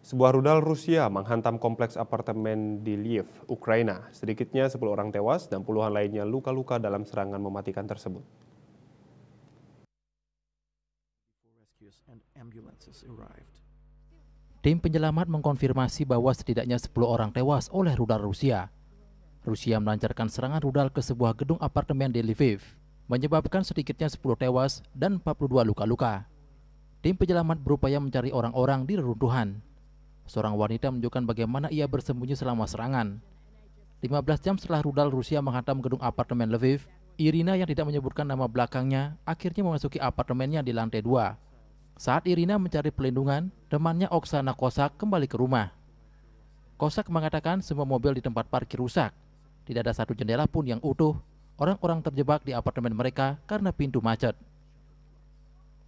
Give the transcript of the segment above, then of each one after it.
Sebuah rudal Rusia menghantam kompleks apartemen di Lviv, Ukraina. Sedikitnya 10 orang tewas dan puluhan lainnya luka-luka dalam serangan mematikan tersebut. Tim penyelamat mengkonfirmasi bahwa setidaknya 10 orang tewas oleh rudal Rusia. Rusia melancarkan serangan rudal ke sebuah gedung apartemen di Lviv, menyebabkan sedikitnya 10 tewas dan 42 luka-luka. Tim penyelamat berupaya mencari orang-orang di reruntuhan Seorang wanita menunjukkan bagaimana ia bersembunyi selama serangan. 15 jam setelah rudal Rusia menghantam gedung apartemen Lviv, Irina yang tidak menyebutkan nama belakangnya akhirnya memasuki apartemennya di lantai dua. Saat Irina mencari pelindungan, temannya Oksana Kosak kembali ke rumah. Kosak mengatakan semua mobil di tempat parkir rusak. Tidak ada satu jendela pun yang utuh. Orang-orang terjebak di apartemen mereka karena pintu macet.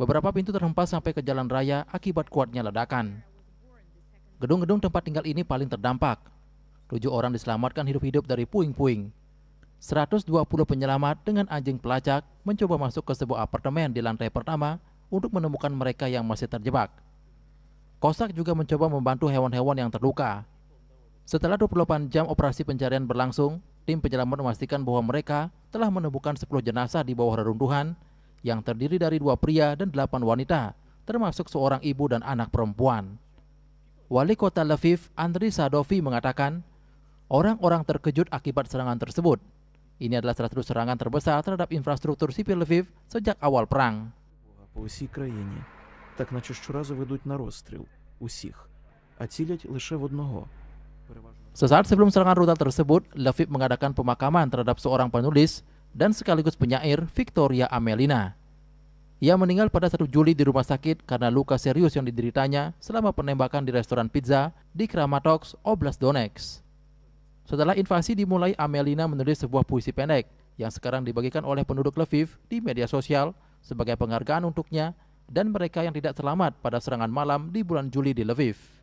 Beberapa pintu terhempas sampai ke jalan raya akibat kuatnya ledakan. Gedung-gedung tempat tinggal ini paling terdampak. Tujuh orang diselamatkan hidup-hidup dari puing-puing. 120 penyelamat dengan anjing pelacak mencoba masuk ke sebuah apartemen di lantai pertama untuk menemukan mereka yang masih terjebak. Kosak juga mencoba membantu hewan-hewan yang terluka. Setelah 28 jam operasi pencarian berlangsung, tim penyelamat memastikan bahwa mereka telah menemukan 10 jenazah di bawah reruntuhan yang terdiri dari dua pria dan delapan wanita, termasuk seorang ibu dan anak perempuan. Wali Kota Lviv Andri Sadovi mengatakan, orang-orang terkejut akibat serangan tersebut. Ini adalah salah satu serangan terbesar terhadap infrastruktur sipil Lviv sejak awal perang. Sesaat sebelum serangan rudal tersebut, Lviv mengadakan pemakaman terhadap seorang penulis dan sekaligus penyair Victoria Amelina. Ia meninggal pada 1 Juli di rumah sakit karena luka serius yang dideritanya selama penembakan di restoran pizza di Kramatorsk, Oblast Donetsk. Setelah invasi dimulai, Amelina menulis sebuah puisi pendek yang sekarang dibagikan oleh penduduk Lviv di media sosial sebagai penghargaan untuknya dan mereka yang tidak selamat pada serangan malam di bulan Juli di Lviv.